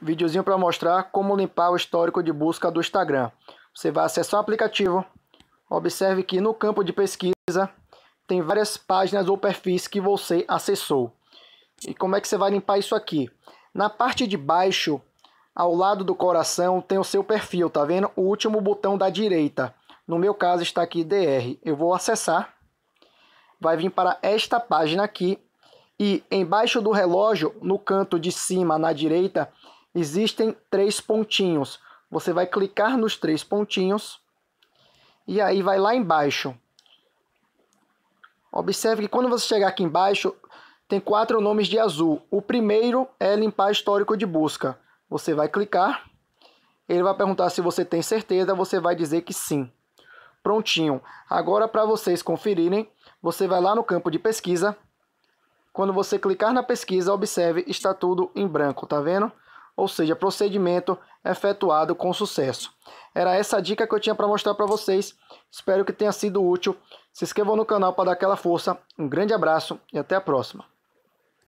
videozinho para mostrar como limpar o histórico de busca do Instagram. Você vai acessar o aplicativo, observe que no campo de pesquisa tem várias páginas ou perfis que você acessou. E como é que você vai limpar isso aqui? Na parte de baixo, ao lado do coração, tem o seu perfil, tá vendo? O último botão da direita. No meu caso está aqui DR. Eu vou acessar. Vai vir para esta página aqui e embaixo do relógio, no canto de cima na direita, existem três pontinhos. Você vai clicar nos três pontinhos e aí vai lá embaixo. Observe que quando você chegar aqui embaixo, tem quatro nomes de azul. O primeiro é limpar histórico de busca. Você vai clicar, ele vai perguntar se você tem certeza, você vai dizer que sim. Prontinho. Agora, para vocês conferirem, você vai lá no campo de pesquisa. Quando você clicar na pesquisa, observe, está tudo em branco, tá vendo? ou seja, procedimento efetuado com sucesso. Era essa a dica que eu tinha para mostrar para vocês. Espero que tenha sido útil. Se inscrevam no canal para dar aquela força. Um grande abraço e até a próxima.